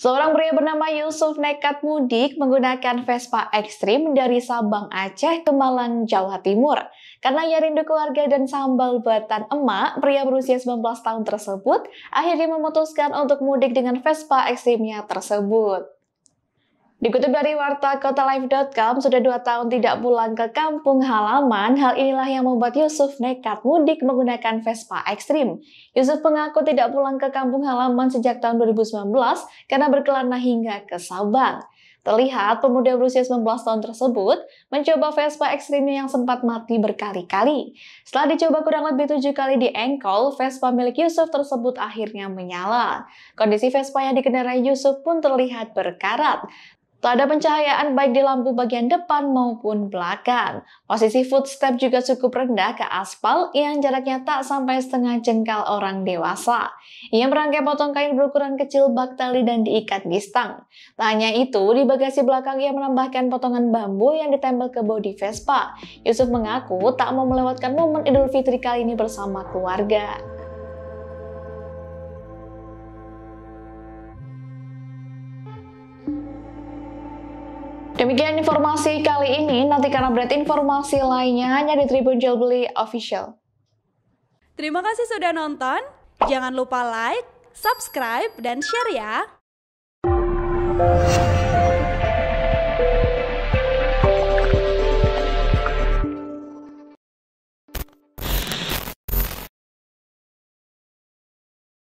Seorang pria bernama Yusuf nekat mudik menggunakan Vespa Ekstrim dari Sabang Aceh ke Malang, Jawa Timur. Karena ia rindu keluarga dan sambal buatan emak, pria berusia 19 tahun tersebut akhirnya memutuskan untuk mudik dengan Vespa Ekstrimnya tersebut. Dikutip dari warta live.com, sudah dua tahun tidak pulang ke kampung halaman, hal inilah yang membuat Yusuf nekat mudik menggunakan Vespa Ekstrim. Yusuf mengaku tidak pulang ke kampung halaman sejak tahun 2019 karena berkelana hingga ke Sabang. Terlihat pemuda berusia 19 tahun tersebut mencoba Vespa ekstrimnya yang sempat mati berkali-kali. Setelah dicoba kurang lebih tujuh kali di engkol, Vespa milik Yusuf tersebut akhirnya menyala. Kondisi Vespa yang dikendarai Yusuf pun terlihat berkarat. Tak ada pencahayaan baik di lampu bagian depan maupun belakang. Posisi footstep juga cukup rendah ke aspal yang jaraknya tak sampai setengah jengkal orang dewasa. Ia merangkai potong kain berukuran kecil bak tali dan diikat di stang. Tak hanya itu, di bagasi belakang ia menambahkan potongan bambu yang ditempel ke bodi Vespa. Yusuf mengaku tak mau melewatkan momen Idul Fitri kali ini bersama keluarga. Demikian informasi kali ini, nantikan update informasi lainnya hanya di Tribun Jual Official. Terima kasih sudah nonton, jangan lupa like, subscribe, dan share ya!